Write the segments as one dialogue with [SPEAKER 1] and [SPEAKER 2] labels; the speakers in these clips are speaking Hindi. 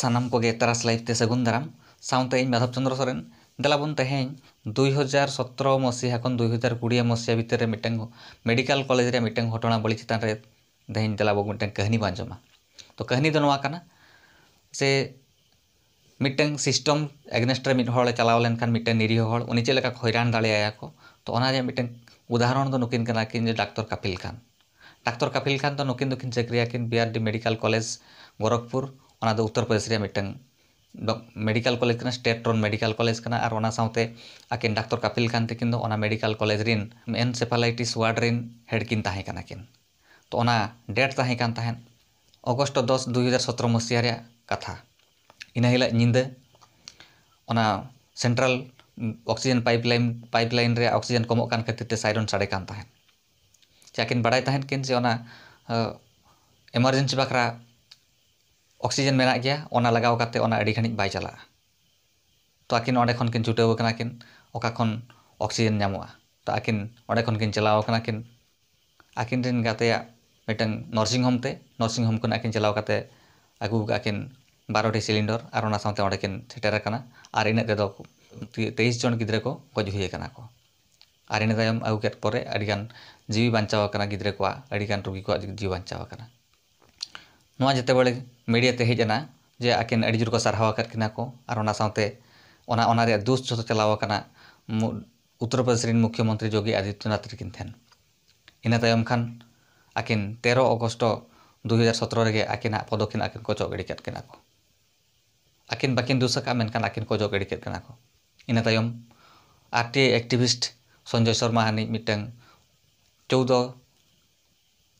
[SPEAKER 1] सनम को तरस लाइफ ते सगुन दाराम साउते माधव चंद्र सोरेन देलाबन तेहे दुई हजार सतर मसीह दुई हजार कोड़े मसीह भितर मिटे मेडिकल कलेज मिटे घटना बड़ी चितान तेहे देलाबो मिटे कहानी बाजमा तो कहानी तो ना से मिटे सिसटम एगनेस्ट मिटे चलावे मिटे निरीह उन्नी चल हईरान दाया को तो मिटे उदाहरण तो नुकिन डाक्टर कपिल खान डाक्टर कपिल खान तो नुकिन दुखिन चेक्रिया B R D medical college Gorakhpur Uttar Pradesh में मेडिकल कॉलेज करना स्टेट रन मेडिकल कॉलेज करना और doctor Kapil Khan medical college रिन एनसेफालाइटिस वार्ड रिन हेडकिन तहकिन तो डेट तहकान तहन अगस्ट दस दुई हजार सतर मसीह कथा इना हिल निंदा central oxygen pipeline pipeline oxygen कम खातिर सैरन साड़े चाकिन बाड़ा तहकिन जे एमार्जेंसी बाखरा ᱚᱠᱥᱤᱡᱮᱱ ᱢᱮᱱᱟᱜ ᱜᱮᱭᱟ ᱚᱱᱟ ᱞᱟᱜᱟᱣ ᱠᱟᱛᱮ ᱚᱱᱟ ᱟᱹᱰᱤ ᱜᱷᱟᱹᱲᱤᱡ ᱵᱟᱭ ᱪᱟᱞᱟᱜᱼᱟ ᱛᱚ ᱟᱹᱠᱤᱱ ᱚᱸᱰᱮ ᱠᱷᱚᱱ ᱠᱤᱱ ᱪᱷᱩᱴᱟᱹᱣ ᱟᱠᱟᱱᱟ ᱠᱤᱱ ᱚᱠᱟ ᱠᱷᱚᱱ ᱚᱠᱥᱤᱡᱮᱱ ᱧᱟᱢᱚᱜᱼᱟ ᱛᱚ ᱟᱹᱠᱤᱱ ᱚᱸᱰᱮ ᱠᱷᱚᱱ ᱠᱤᱱ ᱪᱟᱞᱟᱣ ᱟᱠᱟᱱᱟ ᱠᱤᱱ ᱟᱹᱠᱤᱱ ᱨᱮᱱ ᱜᱟᱛᱮᱭᱟᱜ ᱢᱤᱫᱴᱟᱝ ᱱᱟᱨᱥᱤᱝ ᱦᱳᱢ ᱛᱮ ᱱᱟᱨᱥᱤᱝ ᱦᱳᱢ ᱠᱷᱚᱱ ᱟᱹᱠᱤᱱ ᱪᱟᱞᱟᱣ ᱠᱟᱛᱮ ᱟᱹᱜᱩ ᱠᱟᱜ ᱠᱤᱱ ᱵᱟᱨᱚᱴᱤ ᱥᱤᱞᱤᱱᱰᱟᱨ ᱟᱨ ᱚᱱᱟ ᱥᱟᱶᱛᱮ ᱚᱸᱰᱮ ᱠᱤᱱ ᱥᱮᱴᱮᱨ ᱟᱠᱟᱱᱟ ᱟᱨ ᱤᱱᱟᱹᱜ ᱛᱮᱫᱚ ᱛᱮᱭᱤᱥ ᱡᱚᱱ ᱜᱤᱫᱽᱨᱟᱹ ᱠᱚ ᱜᱚᱡ ᱦᱩᱭ ᱟᱠᱟᱱᱟ ᱠᱚ ᱟᱨ ᱤᱱᱟᱹ ᱛᱟᱭᱚᱢ ᱟᱹᱜᱩ ᱠᱮᱫ ᱯᱚᱨᱮ ᱟᱹᱰᱤᱜᱟᱱ ᱡᱤᱣᱤ ᱵᱟᱧᱪᱟᱣ ᱟᱠᱟᱱᱟ ᱜᱤᱫᱽᱨᱟᱹ ᱠᱚᱣᱟᱜ ᱟᱹᱰᱤᱜᱟᱱ ᱨᱩᱜᱤ ᱠᱚᱣᱟᱜ ᱡᱤᱣᱤ ᱵᱟᱧᱪᱟᱣ ᱟᱠᱟᱱᱟ ना जिते बड़े मीडिया से हजना जे आक को जोर को सारहा जो चलावना उत्तर प्रदेश मुख्यमंत्री योगी आदित्यनाथ रेकिन थे इनातम खान आक तेर अगस्ट दुहजार सतर रे आक पदकिन आक जग को आक बाकी दुसाखा आक जग एड़ी को इनातम R T activist Sanjay Sharma हानी मिट्ट चौदह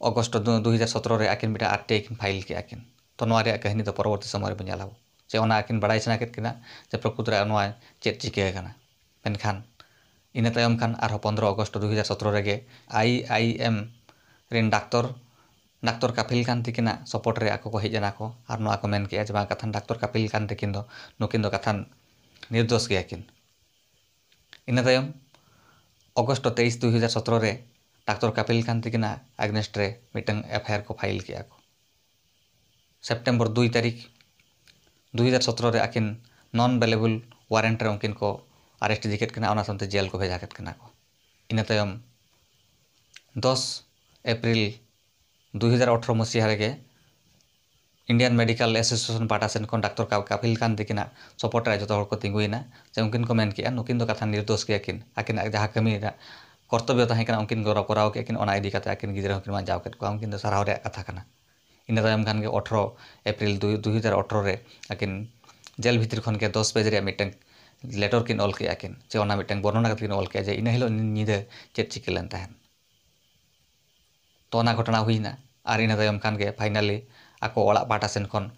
[SPEAKER 1] ᱚᱜᱚᱥᱴ ᱫᱩ ᱦᱟᱡᱟᱨ ᱥᱚᱛᱨᱚ ᱨᱮ ᱟᱹᱠᱤᱱ ᱢᱤᱫᱴᱟᱝ ᱟᱨᱴᱮ ᱠᱤᱱ ᱯᱷᱟᱭᱤᱞ ᱠᱮᱜᱼᱟ ᱠᱤᱱ ᱛᱚ ᱱᱚᱣᱟ ᱨᱮᱭᱟᱜ ᱠᱟᱹᱦᱱᱤ ᱫᱚ ᱯᱚᱨᱚᱵᱚᱨᱛᱤ ᱥᱚᱢᱚᱭ ᱨᱮᱵᱚᱱ ᱧᱮᱞᱟᱵᱚ ᱡᱮ ᱚᱱᱟ ᱟᱹᱠᱤᱱ ᱵᱟᱲᱟᱭ ᱥᱟᱱᱟ ᱠᱮᱫ ᱠᱤᱱᱟ ᱡᱮ ᱯᱨᱚᱠᱨᱤᱛ ᱨᱮ ᱱᱚᱣᱟ ᱪᱮᱫ ᱪᱤᱠᱟᱹ ᱟᱠᱟᱱᱟ ᱢᱮᱱᱠᱷᱟᱱ ᱤᱱᱟᱹ ᱛᱟᱭᱚᱢ ᱠᱷᱟᱱ ᱟᱨᱦᱚᱸ ᱯᱚᱱᱫᱨᱚ ᱚᱜᱚᱥᱴ ᱫᱩ ᱦᱟᱡᱟᱨ ᱥᱚᱛᱨᱚ ᱨᱮᱜᱮ ᱟᱭ ᱟᱭ ᱮᱢ ᱨᱮᱱ ᱰᱟᱠᱛᱚᱨ ᱰᱟᱠᱛᱚᱨ ᱠᱟᱯᱤᱞ ᱠᱟᱱ ᱛᱤᱠᱤᱱᱟᱜ ᱥᱚᱯᱚᱴ ᱨᱮ ᱟᱠᱚ ᱠᱚ ᱦᱮᱡ ᱮᱱᱟ ᱠᱚ ᱟᱨ ᱱᱚᱣᱟ ᱠᱚ ᱢᱮᱱ ᱠᱮᱜᱼᱟ ᱡᱮ ᱵᱟᱝ ᱠᱟᱛᱷᱟᱱ ᱰᱟᱠᱛᱚᱨ ᱠᱟᱯᱤᱞ ᱠᱟᱱ ᱛᱤᱠᱤᱱ ᱫᱚ ᱱᱩᱠᱤᱱ ᱫᱚ ᱠᱟᱛᱷᱟᱱ ᱱᱤᱨᱫᱳᱥ ᱜᱮᱭᱟᱠᱤᱱ ᱤᱱᱟᱹ ᱛᱟᱭᱚᱢ ᱚᱜᱚᱥᱴ ᱛᱮᱭᱤᱥ ᱫᱩ ᱦᱟᱡᱟᱨ ᱥᱚᱛᱨᱚ ᱨᱮ डाक्टर कपिल कान तक ᱮᱜᱽᱱᱮᱥᱴ मीटन एफआईआर को फाइल ᱯᱷᱟᱭᱤᱞ सेप्टेम्बर दुई तारीख दुई हज़ार सतर आकिन नन बेलेबल वारेंट उनकिन को अरेस्ट दिकेट किना जेल को भेजा केद किना को तो दस एप्रिल दुहजार अठर मसीहारे इंडियन मेडिकल एसोसिएशन पाटा सेन डाक्टर डाक्तर कान तक सपोर्ट जो को तिंगुना जे उनकिन को मेन किया नुकिन तो कथा निर्दोष किया किन आकिन जहाँ कमी कर्तव्य उनकिन गौरव कराओ केदीते आकिन गिरा जाओ उनकिन सारावे कथा इन खान तो अठर एप्रिल दुहजार अठारो रे आकिन जेल भितर खन के दस पेज रेट लेटर किन ऑल किया किन वर्णना किन ऑल किया इन हिल निदे चेत चिकी तो ना घटना हुई ना इन दयम खान के फाइनली पाटा सेन खन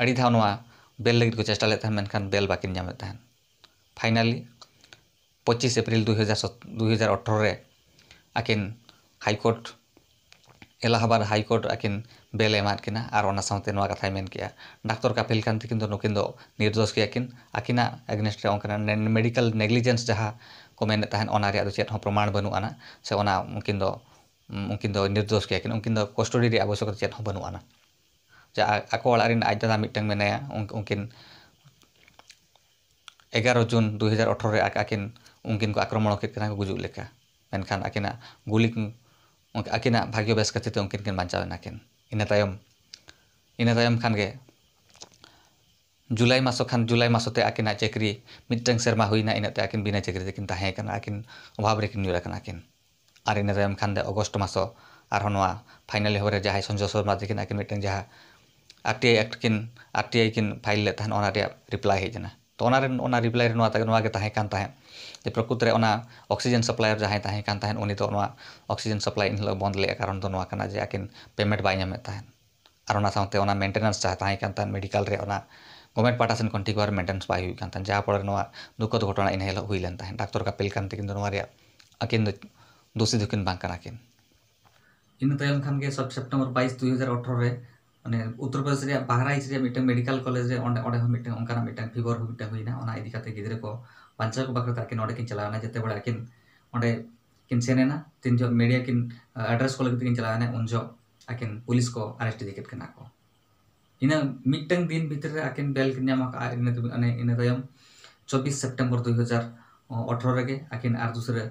[SPEAKER 1] अड़ी था नुआ बेल लगी को चेस्टा लेत बेल बाकिन जामे पचीस एप्रिल दुहज़ार अठर दुई हजार इलाहाबाद हाईकोर्ट आकिन बेल एमारे और साथ कथा मेन किया डाक्टर कपिल खान तक नुकिन निर्दोष के आकिना एगेंस्ट मेडिकल नेग्लिजेंस जहाँ को चेह प्रमाण बनूना से उनकिन निर्दोष के उनकिन कस्टडी आवश्यकता चेह बनूना जे आको आज दादा मिट्ट मेना उनकिन एगारो जून दुई हजार आकिन mungkin ko akromono kit kena ko gujuk leka men kan akina gulik ungkin akina bagio bes kete mungkin kan bancawe nakin ina tayam, ina tayam kan ge Julai masuk kan Julai masuk teh akin aja kiri mitreng serma hui na inat teh akin bina aja kiri tekin tahe kan akin wah berikin nyula kan akin hari ini tayam kan de Agustu masuk arhonwa finally e hore jahai e sonjo sor mati kan akin mitreng jahai arti ya kin arti ya kin file tahan on arti reply hejana तो ओना रिप्लाई जे प्रकृत ऑक्सीजन सप्लायर जहां तक ऑक्सीजन सप्लाई इन हिलोग बंद ले कारण तो जे आकिन पेमेंट बैमें और मेन्टेनेंस जहां तक मेडिकल गवर्नमेंट पाटा सेन ठीक भाव मेन्टेनेंस जहाँ जहाँफल दुखद घटना इन हिलोग हुई लेकिन डाक्तर कपिल तक आकिन दोषी दुखी बाकिन इन तयम खान सब सेप्टेम्बर बस दुहजार हजार अठारह ᱢᱟᱱᱮ ᱩᱛᱛᱚᱨ ᱯᱨᱚᱫᱮᱥ ᱨᱮᱭᱟᱜ ᱵᱟᱦᱨᱟᱭᱤᱪ ᱨᱮᱭᱟᱜ ᱢᱤᱫᱴᱟᱝ ᱢᱮᱰᱤᱠᱮᱞ ᱠᱚᱞᱮᱡ ᱨᱮ ᱚᱸᱰᱮ ᱚᱸᱰᱮ ᱦᱚᱸ ᱢᱤᱫᱴᱟᱝ ᱚᱱᱠᱟᱱᱟᱜ ᱢᱤᱫᱴᱟᱝ ᱯᱷᱤᱵᱚᱨ ᱦᱚᱸ ᱢᱤᱫᱴᱟᱝ ᱦᱩᱭᱱᱟ ᱚᱱᱟ ᱤᱫᱤ ᱠᱟᱛᱮ ᱜᱤᱫᱽᱨᱟᱹ ᱠᱚ ᱵᱟᱧᱪᱟᱣ ᱠᱚ ᱵᱟᱠᱷᱨᱟᱛᱮ ᱟᱹᱠᱤᱱ ᱚᱸᱰᱮ ᱠᱤᱱ ᱪᱟᱞᱟᱣᱮᱱᱟ ᱡᱟᱛᱮ ᱵᱟᱲᱮ ᱟᱹᱠᱤᱱ ᱚᱸᱰᱮ ᱠᱤᱱ ᱥᱮᱱᱮᱱᱟ ᱛᱤᱱ ᱡᱚᱦᱚᱜ ᱢᱤᱰᱤᱭᱟ ᱠᱤᱱ ᱮᱰᱨᱮᱥ ᱠᱚ ᱞᱟᱹᱜᱤᱫ ᱠᱤᱱ ᱪᱟᱞᱟᱣᱮᱱᱟ ᱩᱱ ᱡᱚᱦᱚᱜ ᱟᱹᱠᱤᱱ ᱯᱩᱞᱤᱥ को अरेस्ट इदी किना को इन मिट्टन दिन भितर आकिन बेल किन नाम इन तयम चौबीस सेप्टेम्बर दुई हजार अठारह रगे आकिन आर दूसरे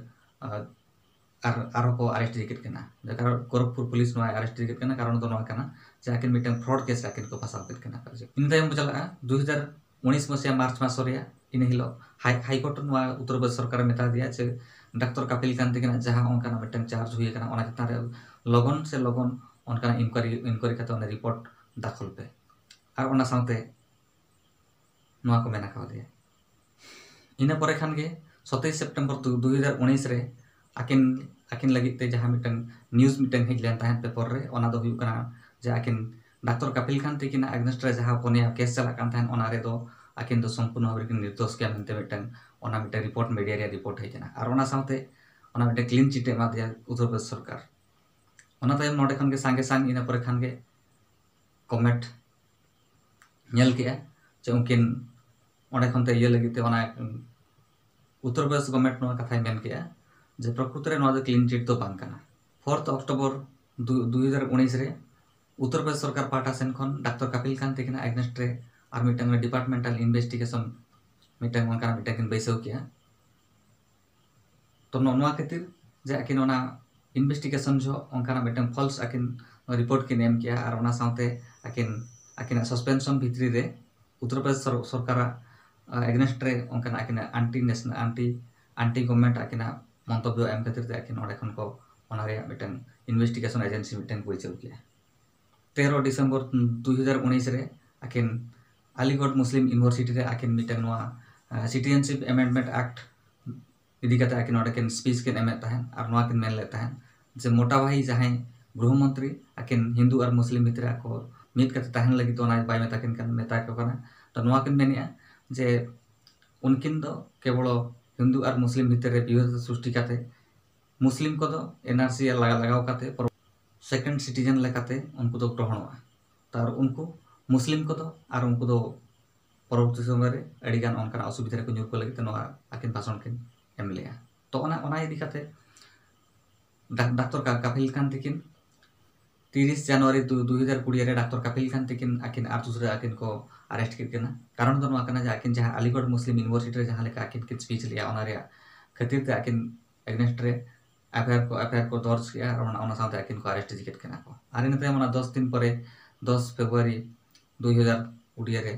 [SPEAKER 1] आर आरो को अरेस्ट इदी किना गोरखपुर पुलिस अरेस्ट इदी किना कारण दो ᱪᱮᱫᱟᱠᱤᱱ ᱢᱤᱫᱴᱟᱝ फ्रड केस ᱨᱮ ᱟᱹᱠᱤᱱ ᱠᱚ इन ᱠᱮᱫ चलना दुई हजार उन्नीस ᱪᱟᱞᱟᱜᱼᱟ मार्च ᱦᱟᱡᱟᱨ ᱩᱱᱤᱥ ᱢᱟᱥᱮ ᱢᱟᱨᱪ ᱢᱟᱥ हाई हाईकोर्ट उत्तर प्रदेश सरकार मेता दिया जे डाक्टर कपिल कांति के जहाँ मिट्टन चार्ज होना चितान लगन से लगन उनका इनकोरी इनकोरी करते रिपोर्ट दाखल पे और साथ को मेना दिया इन पर खान सतई सेप्टेम्बर दो हज़ार उन्नीस आकिन आकिन लगे जहाँ मिट्टन न्यूज़ मिट्टन हजलेन पेपर में जे आखिन डाक्टर कपिल खान तकिन अगेंस्टर जहाँ पोनिया केस चलना आखिन सम्पूर्ण भाव निर्दोष गया रिपोर्ट मीडिया रिपोर्ट और क्लिन चिट एमा उत्तर प्रदेश सरकार नागे तो सागे सांग इन पर खान कमेट नल के चे उनकिन तो उत्तर प्रदेश गवर्नमेंट कथा मन के जे प्रकृत क्लिन चिट तो फोर्थ अक्टोबर दुहजार हजार उन्नीस उत्तर प्रदेश सरकार पाटा सेन डाक्टर कपिल खान तक एगनेस्टे और मिट्टा डिपार्टमेंटल इनभेस्टिगेशन मिट्टा मिट्टा बैसव के तो जे आखिन इनभेस्टिगेशन जो अंकना मिट्टा फल्स आखिन रिपोर्ट कि आखिन आखिना ससपेंशन भित्री रे उत्तर प्रदेश सरकार एगनेस्टे आखिन anti national anti anti government आखिना मंतव्य एम खातिर आखिन को इनभेस्टिगेशन एजेंसी मिट्टा परिचय किया तेरह डिसेम्बर दुहजार उन्नीस आखिन आलिगढ़ मुस्लिम यूनिवर्सिटी आखिन मिटन सिटीजनशिप एमेंडमेंट एक्ट इदीकते आखिन स्पीच किन मिले नाकिन मेन जे मोटा भाई जहाँ गृहमंत्री आखिन हिंदू और मुस्लिम भितर को मिलकर तहन लगी तो तो नाकिन मेन जे उनकिन दो तो केवल हिंदू और मुस्लिम भितर विभेद सृष्टि मुस्लिम को एनआरसी लगा लगा ᱥᱮᱠᱮᱱᱰ ᱥᱤᱴᱤᱡᱮᱱ ᱞᱮᱠᱟᱛᱮ ᱩᱱᱠᱩ ᱫᱚ ᱜᱨᱚᱦᱚᱲᱚᱜᱼᱟ ᱛᱟᱨ ᱩᱱᱠᱩ ᱢᱩᱥᱞᱤᱢ ᱠᱚᱫᱚ ᱟᱨ ᱩᱱᱠᱩ ᱫᱚ ᱯᱚᱨᱚᱵᱚᱨᱛᱤ ᱥᱚᱢᱚᱭ ᱨᱮ ᱟᱹᱰᱤᱜᱟᱱ ᱚᱱᱠᱟᱱ ᱚᱥᱩᱵᱤᱫᱷᱟ ᱨᱮᱠᱚ ᱧᱩᱨ ᱠᱚ ᱞᱟᱹᱜᱤᱫ ᱛᱮ ᱱᱚᱣᱟ ᱟᱹᱠᱤᱱ ᱵᱷᱟᱥᱚᱱ ᱠᱤᱱ ᱮᱢ ᱞᱮᱜᱼᱟ ᱛᱚ ᱚᱱᱟ ᱚᱱᱟ ᱤᱫᱤ ᱠᱟᱛᱮ ᱰᱟᱠᱛᱚᱨ ᱠᱟᱯᱤᱞ ᱠᱟᱱ ᱛᱤᱠᱤᱱ ᱛᱤᱨᱤᱥ ᱡᱟᱱᱩᱣᱟᱨᱤ ᱫᱩ ᱦᱟᱡᱟর কুড়ি রে ডাক্তার কাপিল খান থেকে আকিন আর দুসরা আকিন কো আরেস্ট কির কেনা কারণ তো নয়া কানা যে আকিন যাহা আলিগড় মুসলিম ইউনিভার্সিটি রে যাহা লেখা আকিন কিন স্পিচ লিয়া ওনা রে খাতির তে আকিন এগনেস্ট রে ᱮᱯᱷᱟᱭᱟᱨ ᱠᱚ ᱮᱯᱷᱟᱭᱟᱨ ᱠᱚ ᱫᱚᱨᱡᱽ ᱠᱮᱜᱼᱟ ᱟᱨ ᱚᱱᱟ ᱥᱟᱶᱛᱮ ᱟᱹᱠᱤᱱ ᱠᱚ ᱟᱨᱮᱥᱴ ᱪᱤᱠᱟᱹᱜ ᱠᱟᱱᱟ ᱠᱚ ᱟᱨ ᱤᱱᱟᱹ ᱚᱱᱟ ᱫᱚᱥ ᱫᱤᱱ ᱯᱚᱨᱮ ᱫᱚᱥ ᱯᱷᱮᱵᱽᱨᱩᱣᱟᱨᱤ ᱫᱩᱭ ᱦᱟᱡᱟᱨ ᱩᱰᱤᱭᱟ ᱨᱮ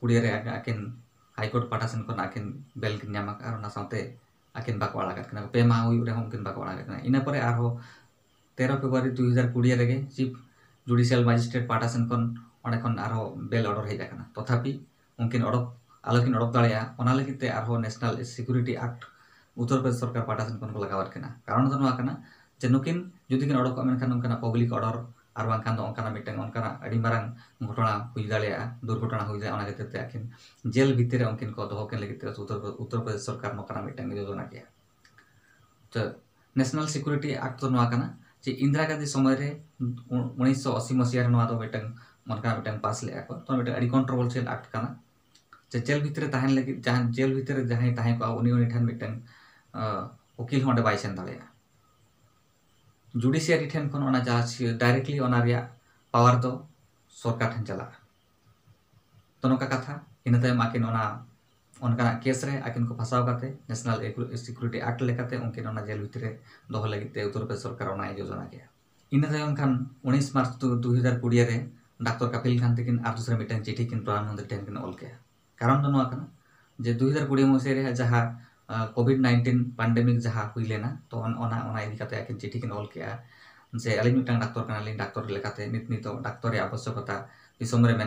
[SPEAKER 1] ᱠᱩᱲᱤᱭᱟ ᱨᱮ ᱟᱹᱠᱤᱱ ᱦᱟᱭᱠᱳᱨᱴ ᱯᱟᱦᱴᱟ ᱥᱮᱱ ᱠᱷᱚᱱ ᱟᱹᱠᱤᱱ ᱵᱮᱞ ᱠᱤᱱ ᱧᱟᱢ ᱟᱠᱟᱫᱼᱟ ᱚᱱᱟ ᱥᱟᱶᱛᱮ ᱟᱹᱠᱤᱱ ᱵᱟᱠᱚ ᱟᱲᱟᱜᱟᱫ ᱠᱟᱱᱟ ᱯᱮ ᱢᱟᱦᱟ ᱦᱩᱭᱩᱜ ᱨᱮᱦᱚᱸ ᱩᱱᱠᱤᱱ ᱵᱟᱠᱚ ᱟᱲᱟᱜᱟᱫ ᱠᱟᱱᱟ ᱤᱱᱟᱹ ᱯᱚᱨᱮ ᱟᱨᱦᱚᱸ ᱛᱮᱨᱚ ᱯᱷᱮᱵᱽᱨᱩᱣᱟᱨᱤ ᱫᱩᱭ ᱦᱟᱡᱟᱨ ᱠᱩᱲᱤᱭᱟ ᱨᱮᱜᱮ ᱪᱤᱯ ᱡᱩᱰᱤᱥᱤᱭᱟᱞ ᱢᱮᱡᱤᱥᱴᱨᱮᱴ ᱯᱟᱦᱴᱟ ᱥᱮᱱ ᱠᱷᱚᱱ ᱚᱸᱰᱮ ᱠᱷᱚᱱ ᱟᱨᱦᱚᱸ ᱵᱮᱞ ᱚᱰᱟᱨ ᱦᱮᱡ ᱟᱠᱟᱱᱟ ᱛᱚᱛᱷᱟᱯᱤ ᱩᱱᱠᱤᱱ ᱚᱰᱚᱠ ᱟᱞᱚᱠᱤᱱ ᱚᱰᱚᱠ ᱫᱟᱲᱮᱭᱟᱜᱼᱟ ᱚᱱᱟ ᱞᱟᱹᱜᱤᱫ ᱛᱮ ᱟᱨᱦᱚᱸ national security act Uttar Pradesh सरकार पाटा सन खन लगावत कारण तो जे नुकिन जुदी अडोक नौकान पब्लिक अर्डर और अंकाना घटना हो दुर्घटना हो जाए खातर से आखिर जेल भितर उनकिन को दोकिन उत्तर उत्तर प्रदेश सरकार योजना के नेशनल सिक्यूरीटी एक्ट तो चे इंदिरा गांधी समय उन्नीस सौ अस्सी मसीहा पास ले तो कंट्रोवर्सियल एक्ट कर जेल भितर जेल भितर जहाँ तहेंटा ᱩᱠᱤᱞ ᱦᱚᱸ ᱚᱸᱰᱮ ᱵᱟᱭ ᱥᱮᱱ ᱫᱟᱲᱮᱭᱟᱜᱼᱟ ᱡᱩᱰᱤᱥᱤᱭᱟᱨᱤ ᱴᱷᱮᱱ ᱠᱷᱚᱱ ᱚᱱᱟ ᱡᱟᱦᱟᱸ ᱰᱟᱭᱨᱮᱠᱴᱞᱤ ᱚᱱᱟ ᱨᱮᱭᱟᱜ ᱯᱟᱣᱟᱨ आकिन ओना आकिन को फसाव करते नेशनल सिक्यूरिटी एक्ट लेकाते उनकिन जेल भीतर दोह लगित उत्तर प्रदेश सरकार योजना के इन तो खान 19 मार्च 2020 रे डॉक्टर कपिल खान तकिन दूसरे दूसरा चिठी किन प्रधानमंत्री टेन किन ओल के कारण दो तो नवा जे 2020 मसे कोविड नाइनटीन पैंडेमिक जहाँ हुईलेना तो इदीकते चिठी किन ऑलके जे Ali doctor Ali doctor doctor आवश्यकता में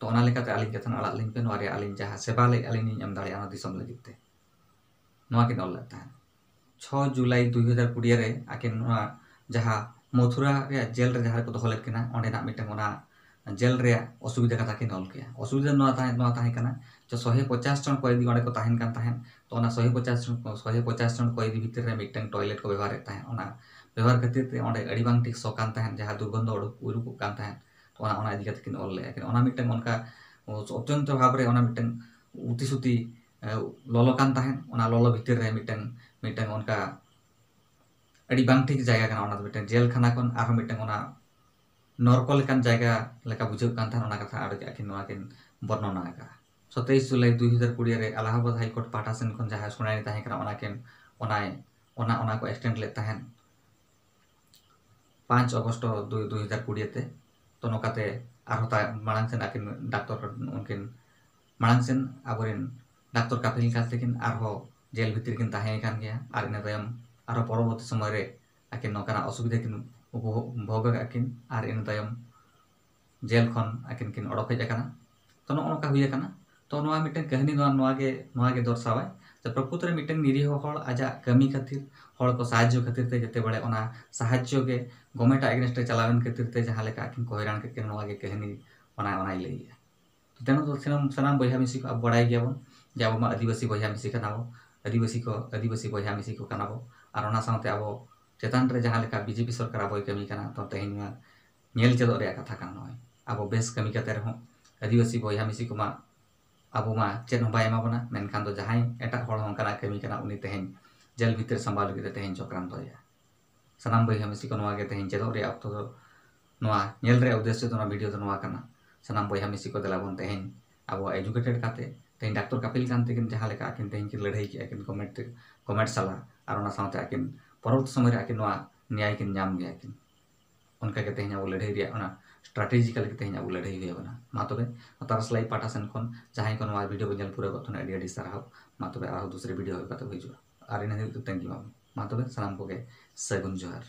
[SPEAKER 1] तो अली अली पे अली जहाँ सेवा अली दिसम लगते नाकिन ऑल छः जुलाई दुई हजार कूड़िया आकिन जहाँ मथुरा जेल जहाँ को दहल लेना अंडेना जेल असुविधा कथा किन ऑलके असुविधा जो तो शहे पचास जन कैदी अड़े को शहे तो पचास जन शहे पचास जन कैदी भितर में टयलेट को व्यवहार व्यवहार खातिर अड़ी बांग ठीक सकान जहाँ दुर्गन्ध उड़ूकिन अलटन अत्यंत भाव में उतिसुति ललकान ललो भितर मिट्टन मिट्टन अनका अड़ी ठीक जैगा जेलखाना खनटे नरको जैगा बुझे कथा अखिन वर्णना का ᱥᱚᱛᱮᱭᱤᱥ ᱡᱩᱞᱟᱭ ᱫᱩ ᱦᱟᱡᱟᱨ ᱠᱩᱲᱤ ᱨᱮ ᱟᱞᱟᱦᱟᱵᱟᱫ ᱦᱟᱭᱠᱳᱨᱴ ᱯᱟᱦᱴᱟ ᱥᱮᱱ ᱠᱷᱚᱱ ᱡᱟᱦᱟᱸ ᱥᱩᱱᱟᱹᱱᱤ ᱛᱟᱦᱮᱸ ᱠᱟᱱᱟ ᱚᱱᱟᱠᱤᱱ ᱚᱱᱟᱭ ᱚᱱᱟ ᱚᱱᱟ ᱠᱚ ᱮᱠᱥᱴᱮᱱᱰ ᱞᱮᱫ ᱛᱟᱦᱮᱱ ᱯᱟᱸᱪ ᱚᱜᱚᱥᱴ ᱫᱩ ᱫᱩ ᱦᱟᱡᱟर ᱠᱩᱲᱤ ᱛᱮ ᱛᱚ ᱱᱚᱝᱠᱟᱛᱮ ᱟᱨᱦᱚᱸ ᱢᱟᱲᱟᱝ ᱥᱮᱱ ᱟᱹᱠᱤᱱ ᱰᱟᱠᱛᱚᱨ ᱩᱱᱠᱤᱱ ᱢᱟᱲᱟᱝ ᱥᱮᱱ ᱟᱵᱚᱨᱮᱱ ᱰᱟᱠᱛᱚᱨ ᱠᱟᱯᱤᱞ ᱠᱟᱥ ᱛᱟᱹᱠᱤᱱ ᱟᱨᱦᱚᱸ ᱡᱮᱞ ᱵᱷᱤᱛᱤᱨ ᱠᱤᱱ ᱛᱟᱦᱮᱸ ᱠᱟᱱ ᱜᱮᱭᱟ ᱟᱨ ᱤᱱᱟᱹ ᱛᱟᱭᱚᱢ ᱟᱨᱦᱚᱸ ᱯᱚᱨᱚᱵᱚᱨᱛᱤ ᱥᱚᱢᱚᱭ ᱨᱮ ᱟᱹᱠᱤᱱ ᱱᱚᱝᱠᱟᱱᱟᱜ ᱚᱥᱩᱵᱤᱫᱷᱟ ᱠᱤᱱ ᱵᱷᱳᱜ ᱟᱹᱠᱤᱱ ᱟᱨ ᱤᱱᱟᱹ ᱛᱟᱭᱚᱢ ᱡᱮᱞ ᱠᱷᱚᱱ ᱟᱹᱠᱤᱱ ᱠᱤᱱ ᱚᱰᱚᱠ ᱦᱮᱡ ᱟᱠᱟᱱᱟ ᱛᱚ ᱱᱚᱜᱼᱚ ᱱᱚᱝᱠᱟ ᱦᱩᱭ ᱟᱠᱟᱱᱟ ᱛᱚ ᱱᱚᱣᱟ ᱢᱤᱫᱴᱟᱝ ᱠᱟᱹᱦᱱᱤ ᱫᱚ ᱱᱚᱣᱟ ᱜᱮ ᱱᱚᱣᱟ ᱜᱮ ᱫᱚᱨᱥᱟᱣᱟᱭ ᱛᱚ ᱯᱨᱚᱠᱩᱛ ᱨᱮ ᱢᱤᱫᱴᱟᱝ ᱱᱤᱨᱤᱦᱚ ᱦᱚᱲ ᱟᱡᱟᱜ ᱠᱟᱹᱢᱤ ᱠᱷᱟᱹᱛᱤᱨ ᱦᱚᱲ ᱠᱚ ᱥᱟᱦᱟᱡᱡᱚ ᱠᱷᱟᱹᱛᱤᱨ ᱛᱮ ᱡᱮᱛᱮ ᱵᱟᱲᱮ ᱚᱱᱟ ᱥᱟᱦᱟᱡᱡᱚ ᱜᱮ ᱜᱚᱢᱮᱴᱟ ᱮᱜᱮᱱᱥᱴ ᱨᱮ ᱪᱟᱞᱟᱣᱮᱱ ᱠᱷᱟᱹᱛᱤᱨ ᱛᱮ ᱡᱟᱦᱟᱸ ᱞᱮᱠᱟ ᱟᱹᱠᱤᱱ ᱠᱚ ᱦᱚᱭᱨᱟᱱ ᱠᱮᱫ ᱠᱤᱱ ᱱᱚᱣᱟ ᱜᱮ ᱠᱟᱹᱦᱱᱤ ᱚᱱᱟ ᱚᱱᱟᱭ ᱞᱟᱹᱭᱮᱜᱼᱟ तेना तो सामान बया मिसी को अब बड़ा गया बन जे अब आदिवासी बया मिसी बो आदिवासी को आदिवासी बया मिसी को बो और अब चेतान जहाँ बीजेपी सरकार अब कमी तो तेहन चेदे कथा अब बेस कमी करते रहो आदिवासी बया मिसी को अब चेद बाबना मनखान जहाँ एटागना कमी तेहन जल भितर सामाल लगे तेहन चक्रांत सामान बही मिसी को तेहन चेदे अक्त उद्देश्य तो भिडियो तो सामान बहा मिसी को दिलाबन तेहन अब एजुकेटेड काते तेहन डाक्टर कपिल कांते किन जहाँ लेका आकिन तेहन लड़ाई के किन कमेंट कमेंट सला और ना आकिन परवर्ती समय आकिन न्याय किन नाम गया उनका के अब लड़ाई ᱥᱴᱨᱟᱴᱮᱡᱤᱠᱟᱞ ᱜᱮ ᱛᱮᱦᱮᱧ ᱟᱵᱚ ᱞᱟᱹᱲᱦᱟᱹᱭ ᱦᱩᱭ ᱟᱵᱚᱱᱟ ᱢᱟ ᱛᱚᱵᱮ ᱛᱟᱨᱥᱞᱟᱭ ᱯᱟᱴᱟ ᱥᱮᱱ ᱠᱷᱚᱱ ᱡᱟᱦᱟᱸᱭ ᱠᱚ ᱱᱚᱣᱟ ᱵᱷᱤᱰᱤᱭᱳ ᱠᱚ ᱧᱮᱞ ᱯᱩᱨᱟᱹᱣ ᱠᱟᱜ ᱛᱟᱦᱮᱱᱟ ᱟᱹᱰᱤ ᱟᱹᱰᱤ ᱥᱟᱨᱦᱟᱣ ᱢᱟ ᱛᱚᱵᱮ ᱟᱨᱦᱚᱸ ᱫᱩᱥᱨᱮ ᱵᱷᱤᱰᱤᱭᱳ ᱦᱩᱭ ᱠᱟᱛᱮ ᱦᱤᱡᱩᱜᱼᱟ ᱟᱨ ᱤᱱᱟᱹ ᱦᱤᱞᱳᱜ ᱛᱮᱝᱠᱤ ᱢᱟ ᱛᱚᱵᱮ ᱥᱟᱱᱟᱢ ᱠᱚᱜᱮ ᱥᱟᱹᱜᱩᱱ ᱡᱚᱦᱟᱨ